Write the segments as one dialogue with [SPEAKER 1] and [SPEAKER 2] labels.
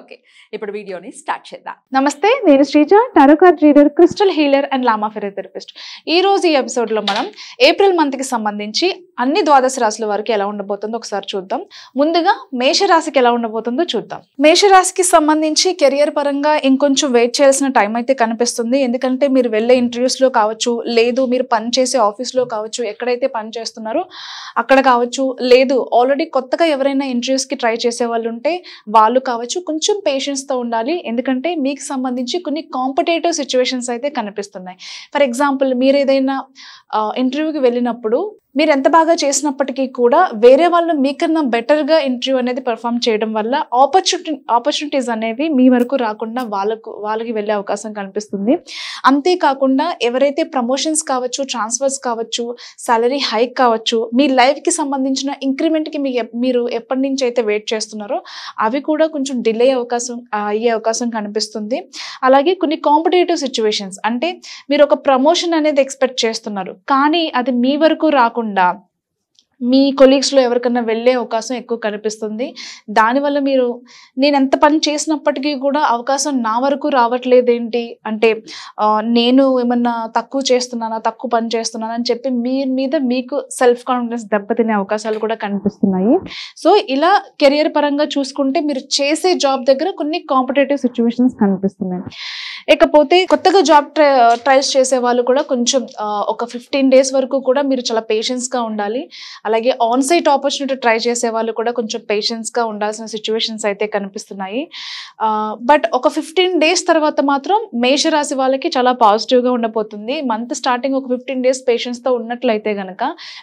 [SPEAKER 1] okay ఇప్పుడు వీడియోని start చేద్దాం నమస్తే నేను Sreeja tarot card reader crystal healer and లామా ఫిరోథెరపిస్ట్ ఈ రోజు ఈ ఎపిసోడ్లో మనం ఏప్రిల్ మంత్కి సంబంధించి అన్ని ద్వాదశ రాశుల వారికి ఎలా ఉండబోతుందో ఒకసారి చూద్దాం ముందుగా మేషరాశికి ఎలా ఉండబోతుందో చూద్దాం మేషరాశికి సంబంధించి కెరియర్ పరంగా ఇంకొంచెం వెయిట్ చేయాల్సిన టైం అయితే కనిపిస్తుంది ఎందుకంటే మీరు వెళ్ళే ఇంటర్వ్యూస్లో కావచ్చు లేదు మీరు పనిచేసే ఆఫీస్లో కావచ్చు ఎక్కడైతే పని చేస్తున్నారో అక్కడ కావచ్చు లేదు ఆల్రెడీ కొత్తగా ఎవరైనా ఇంటర్వ్యూస్కి ట్రై చేసే వాళ్ళు ఉంటే వాళ్ళు కావచ్చు కొంచెం కొంచెం పేషెన్స్తో ఉండాలి ఎందుకంటే మీకు సంబంధించి కొన్ని కాంపిటేటివ్ సిచ్యువేషన్స్ అయితే కనిపిస్తున్నాయి ఫర్ ఎగ్జాంపుల్ మీరు ఏదైనా ఇంటర్వ్యూకి వెళ్ళినప్పుడు మీరు ఎంత బాగా చేసినప్పటికీ కూడా వేరే వాళ్ళు మీకన్నా బెటర్గా ఇంటర్వ్యూ అనేది పర్ఫామ్ చేయడం వల్ల ఆపర్చునిటీ ఆపర్చునిటీస్ అనేవి మీ వరకు రాకుండా వాళ్ళకు వాళ్ళకి వెళ్ళే అవకాశం కనిపిస్తుంది అంతేకాకుండా ఎవరైతే ప్రమోషన్స్ కావచ్చు ట్రాన్స్ఫర్స్ కావచ్చు సాలరీ హైక్ కావచ్చు మీ లైఫ్కి సంబంధించిన ఇంక్రిమెంట్కి మీ మీరు ఎప్పటి నుంచి అయితే వెయిట్ చేస్తున్నారో అవి కూడా కొంచెం డిలే అవకాశం అయ్యే అవకాశం కనిపిస్తుంది అలాగే కొన్ని కాంపిటేటివ్ సిచ్యువేషన్స్ అంటే మీరు ఒక ప్రమోషన్ అనేది ఎక్స్పెక్ట్ చేస్తున్నారు కానీ అది మీ వరకు రాకుండా తప్పకుండా మీ కొలీగ్స్లో ఎవరికన్నా వెళ్ళే అవకాశం ఎక్కువ కనిపిస్తుంది దానివల్ల మీరు నేను ఎంత పని చేసినప్పటికీ కూడా అవకాశం నా వరకు రావట్లేదేంటి అంటే నేను ఏమన్నా తక్కువ చేస్తున్నానా తక్కువ పని చేస్తున్నానా అని చెప్పి మీ మీద మీకు సెల్ఫ్ కాన్ఫిడెన్స్ దెబ్బతినే అవకాశాలు కూడా కనిపిస్తున్నాయి సో ఇలా కెరియర్ పరంగా చూసుకుంటే మీరు చేసే జాబ్ దగ్గర కొన్ని కాంపిటేటివ్ సిచ్యువేషన్స్ కనిపిస్తున్నాయి ఇకపోతే కొత్తగా జాబ్ ట్రై ట్రైస్ చేసే వాళ్ళు కూడా కొంచెం ఒక ఫిఫ్టీన్ డేస్ వరకు కూడా మీరు చాలా పేషెన్స్గా ఉండాలి అలాగే ఆన్ సైట్ ఆపర్చునిటీ ట్రై చేసే వాళ్ళు కూడా కొంచెం పేషెన్స్గా ఉండాల్సిన సిచ్యువేషన్స్ అయితే కనిపిస్తున్నాయి బట్ ఒక ఫిఫ్టీన్ డేస్ తర్వాత మాత్రం మేషరాశి వాళ్ళకి చాలా పాజిటివ్గా ఉండబోతుంది మంత్ స్టార్టింగ్ ఒక ఫిఫ్టీన్ డేస్ తో ఉన్నట్లయితే కనుక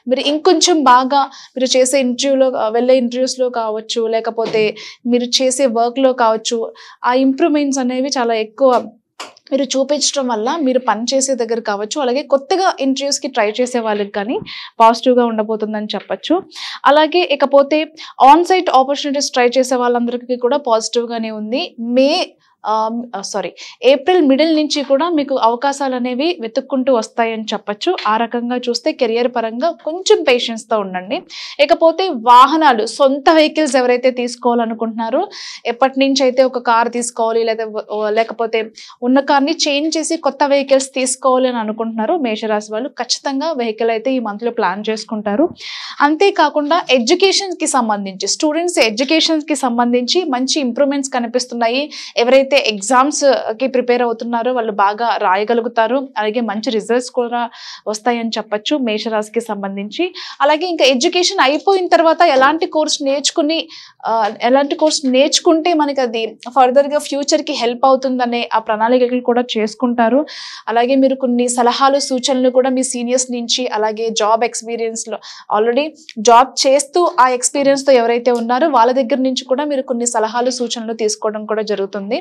[SPEAKER 1] మీరు ఇంకొంచెం బాగా మీరు చేసే ఇంటర్వ్యూలో వెళ్ళే ఇంటర్వ్యూస్లో కావచ్చు లేకపోతే మీరు చేసే వర్క్లో కావచ్చు ఆ ఇంప్రూవ్మెంట్స్ అనేవి చాలా ఎక్కువ మీరు చూపించడం వల్ల మీరు పని చేసే దగ్గర కావచ్చు అలాగే కొత్తగా ఇంటర్వ్యూస్కి ట్రై చేసే వాళ్ళకి కానీ పాజిటివ్గా ఉండబోతుందని చెప్పచ్చు అలాగే ఇకపోతే ఆన్ సైట్ ఆపర్చునిటీస్ ట్రై చేసే వాళ్ళందరికీ కూడా పాజిటివ్గానే ఉంది మే సారీ ఏప్రిల్ మిడిల్ నుంచి కూడా మీకు అవకాశాలు అనేవి వెతుక్కుంటూ వస్తాయని చెప్పచ్చు ఆ రకంగా చూస్తే కెరియర్ పరంగా కొంచెం పేషెన్స్తో ఉండండి ఇకపోతే వాహనాలు సొంత వెహికల్స్ ఎవరైతే తీసుకోవాలనుకుంటున్నారో ఎప్పటి నుంచి అయితే ఒక కార్ తీసుకోవాలి లేదా లేకపోతే ఉన్న కార్ని చేంజ్ చేసి కొత్త వెహికల్స్ తీసుకోవాలి అని అనుకుంటున్నారు మేషరాశి వాళ్ళు ఖచ్చితంగా వెహికల్ అయితే ఈ మంత్లో ప్లాన్ చేసుకుంటారు అంతేకాకుండా ఎడ్యుకేషన్కి సంబంధించి స్టూడెంట్స్ ఎడ్యుకేషన్కి సంబంధించి మంచి ఇంప్రూవ్మెంట్స్ కనిపిస్తున్నాయి ఎవరైతే ఎవరైతే ఎగ్జామ్స్కి ప్రిపేర్ అవుతున్నారో వాళ్ళు బాగా రాయగలుగుతారు అలాగే మంచి రిజల్ట్స్ కూడా వస్తాయని చెప్పచ్చు మేషరాశికి సంబంధించి అలాగే ఇంకా ఎడ్యుకేషన్ అయిపోయిన తర్వాత ఎలాంటి కోర్స్ నేర్చుకుని uh, ఎలాంటి కోర్స్ నేర్చుకుంటే మనకి అది ఫర్దర్గా ఫ్యూచర్కి హెల్ప్ అవుతుందనే ఆ ప్రణాళికలు కూడా చేసుకుంటారు అలాగే మీరు కొన్ని సలహాలు సూచనలు కూడా మీ సీనియర్స్ నుంచి అలాగే జాబ్ ఎక్స్పీరియన్స్లో ఆల్రెడీ జాబ్ చేస్తూ ఆ ఎక్స్పీరియన్స్ తో ఎవరైతే ఉన్నారో వాళ్ళ దగ్గర నుంచి కూడా మీరు కొన్ని సలహాలు సూచనలు తీసుకోవడం కూడా జరుగుతుంది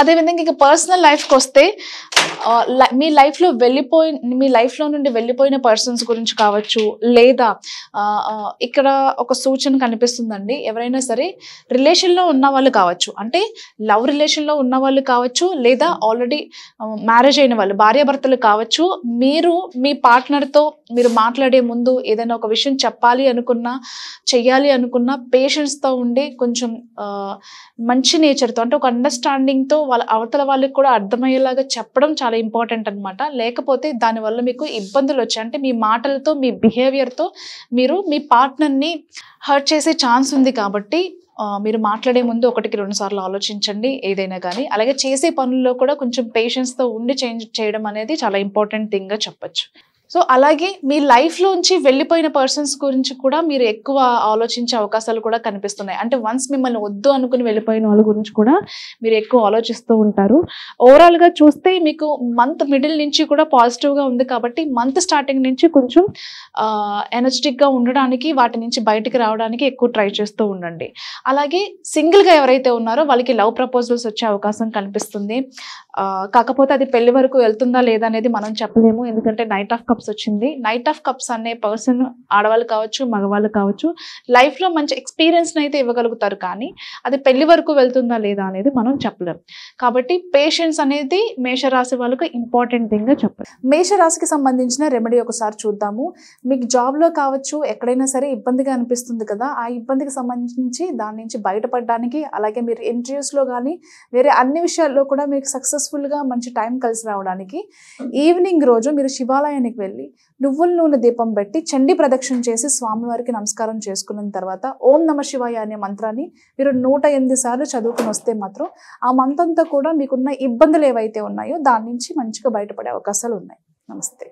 [SPEAKER 1] అదేవిధంగా ఇక పర్సనల్ లైఫ్కి వస్తే మీ లైఫ్లో వెళ్ళిపోయి మీ లైఫ్లో నుండి వెళ్ళిపోయిన పర్సన్స్ గురించి కావచ్చు లేదా ఇక్కడ ఒక సూచన కనిపిస్తుందండి ఎవరైనా సరే రిలేషన్లో ఉన్న వాళ్ళు కావచ్చు అంటే లవ్ రిలేషన్లో ఉన్న వాళ్ళు కావచ్చు లేదా ఆల్రెడీ మ్యారేజ్ అయిన వాళ్ళు భార్యాభర్తలు కావచ్చు మీరు మీ పార్ట్నర్తో మీరు మాట్లాడే ముందు ఏదైనా ఒక విషయం చెప్పాలి అనుకున్నా చెయ్యాలి అనుకున్నా పేషెన్స్తో ఉండి కొంచెం మంచి నేచర్తో అంటే ఒక అండర్స్టాండింగ్తో వాళ్ళ అవతల వాళ్ళకి కూడా అర్థమయ్యేలాగా చెప్పడం చాలా ఇంపార్టెంట్ అనమాట లేకపోతే దానివల్ల మీకు ఇబ్బందులు వచ్చాయి అంటే మీ మాటలతో మీ బిహేవియర్తో మీరు మీ పార్ట్నర్ని హర్ట్ చేసే ఛాన్స్ ఉంది కాబట్టి మీరు మాట్లాడే ముందు ఒకటికి రెండు సార్లు ఆలోచించండి ఏదైనా కానీ అలాగే చేసే పనుల్లో కూడా కొంచెం పేషెన్స్తో ఉండి చేంజ్ చేయడం అనేది చాలా ఇంపార్టెంట్ థింగ్గా చెప్పచ్చు సో అలాగే మీ లైఫ్లోంచి వెళ్ళిపోయిన పర్సన్స్ గురించి కూడా మీరు ఎక్కువ ఆలోచించే అవకాశాలు కూడా కనిపిస్తున్నాయి అంటే వన్స్ మిమ్మల్ని వద్దు అనుకుని వెళ్ళిపోయిన వాళ్ళ గురించి కూడా మీరు ఎక్కువ ఆలోచిస్తూ ఉంటారు ఓవరాల్గా చూస్తే మీకు మంత్ మిడిల్ నుంచి కూడా పాజిటివ్గా ఉంది కాబట్టి మంత్ స్టార్టింగ్ నుంచి కొంచెం ఎనర్జెటిక్గా ఉండడానికి వాటి నుంచి బయటకు రావడానికి ఎక్కువ ట్రై చేస్తూ ఉండండి అలాగే సింగిల్గా ఎవరైతే ఉన్నారో వాళ్ళకి లవ్ ప్రపోజల్స్ వచ్చే అవకాశం కనిపిస్తుంది కాకపోతే అది పెళ్లి వరకు వెళ్తుందా లేదా అనేది మనం చెప్పలేము ఎందుకంటే నైట్ ఆఫ్ కప్స్ కప్స్ వచ్చింది నైట్ ఆఫ్ కప్స్ అనే పర్సన్ ఆడవాళ్ళు కావచ్చు మగవాళ్ళు కావచ్చు లైఫ్లో మంచి ఎక్స్పీరియన్స్ని అయితే ఇవ్వగలుగుతారు కానీ అది పెళ్లి వరకు వెళ్తుందా లేదా అనేది మనం చెప్పలేం కాబట్టి పేషెన్స్ అనేది మేషరాశి వాళ్ళకు ఇంపార్టెంట్ థింగ్గా చెప్పాలి మేషరాశికి సంబంధించిన రెమెడీ ఒకసారి చూద్దాము మీకు జాబ్లో కావచ్చు ఎక్కడైనా సరే ఇబ్బందిగా అనిపిస్తుంది కదా ఆ ఇబ్బందికి సంబంధించి దాని నుంచి బయటపడడానికి అలాగే మీరు ఇంటర్వ్యూస్లో కానీ వేరే అన్ని విషయాల్లో కూడా మీకు సక్సెస్ఫుల్గా మంచి టైం కలిసి రావడానికి ఈవినింగ్ రోజు మీరు శివాలయానికి వెళ్ళి వెళ్ళి నువ్వుల నూనె దీపం పెట్టి చండీ ప్రదక్షిణ చేసి స్వామివారికి నమస్కారం చేసుకున్న తర్వాత ఓం నమ శివాయ అనే మంత్రాన్ని మీరు నూట ఎనిమిది సార్లు చదువుకుని వస్తే మాత్రం ఆ మంత్రంతో కూడా మీకున్న ఇబ్బందులు ఏవైతే ఉన్నాయో దాని నుంచి మంచిగా బయటపడే అవకాశాలు ఉన్నాయి నమస్తే